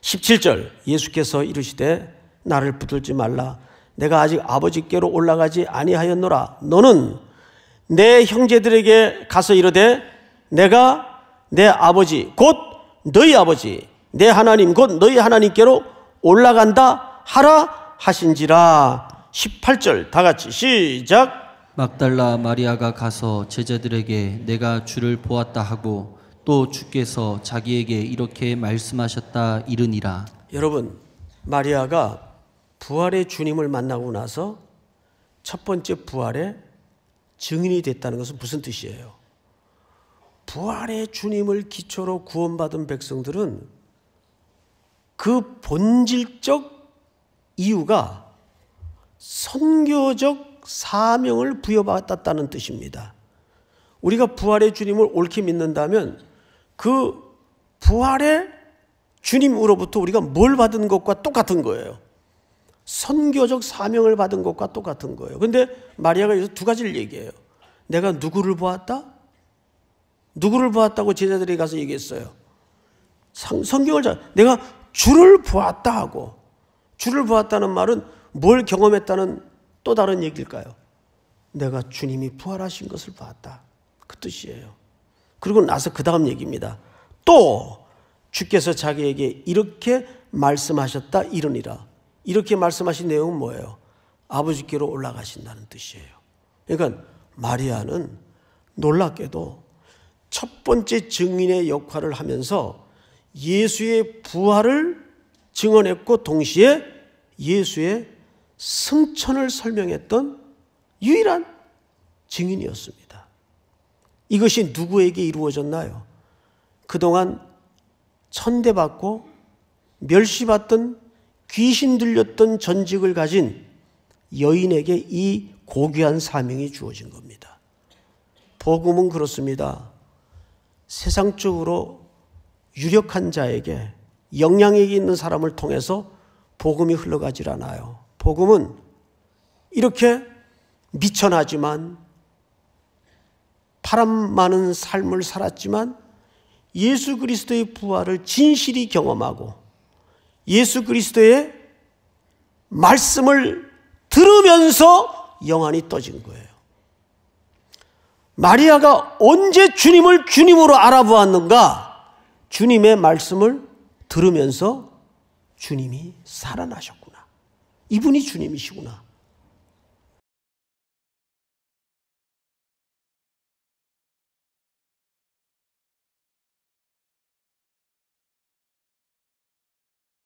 17절 예수께서 이르시되 나를 붙들지 말라 내가 아직 아버지께로 올라가지 아니하였노라 너는 내 형제들에게 가서 이르되 내가 내 아버지 곧 너희 아버지 내 하나님 곧 너희 하나님께로 올라간다 하라 하신지라 18절 다 같이 시작 막달라 마리아가 가서 제자들에게 내가 주를 보았다 하고 또 주께서 자기에게 이렇게 말씀하셨다 이르니라. 여러분, 마리아가 부활의 주님을 만나고 나서 첫 번째 부활의 증인이 됐다는 것은 무슨 뜻이에요? 부활의 주님을 기초로 구원받은 백성들은 그 본질적 이유가 선교적 사명을 부여받았다는 뜻입니다. 우리가 부활의 주님을 옳게 믿는다면 그 부활의 주님으로부터 우리가 뭘 받은 것과 똑같은 거예요. 선교적 사명을 받은 것과 똑같은 거예요. 근데 마리아가 여기서 두 가지를 얘기해요. 내가 누구를 보았다? 누구를 보았다고 제자들이 가서 얘기했어요. 성경을 잘, 내가 주를 보았다 하고, 주를 보았다는 말은 뭘 경험했다는 또 다른 얘기일까요? 내가 주님이 부활하신 것을 보았다. 그 뜻이에요. 그리고 나서 그 다음 얘기입니다. 또 주께서 자기에게 이렇게 말씀하셨다 이러니라. 이렇게 말씀하신 내용은 뭐예요? 아버지께로 올라가신다는 뜻이에요. 그러니까 마리아는 놀랍게도 첫 번째 증인의 역할을 하면서 예수의 부활을 증언했고 동시에 예수의 승천을 설명했던 유일한 증인이었습니다. 이것이 누구에게 이루어졌나요? 그동안 천대받고 멸시받던 귀신 들렸던 전직을 가진 여인에게 이 고귀한 사명이 주어진 겁니다. 복음은 그렇습니다. 세상적으로 유력한 자에게 영향력이 있는 사람을 통해서 복음이 흘러가질 않아요. 복음은 이렇게 미천하지만 바람 많은 삶을 살았지만 예수 그리스도의 부활을 진실히 경험하고 예수 그리스도의 말씀을 들으면서 영안이 떠진 거예요. 마리아가 언제 주님을 주님으로 알아보았는가? 주님의 말씀을 들으면서 주님이 살아나셨구나. 이분이 주님이시구나.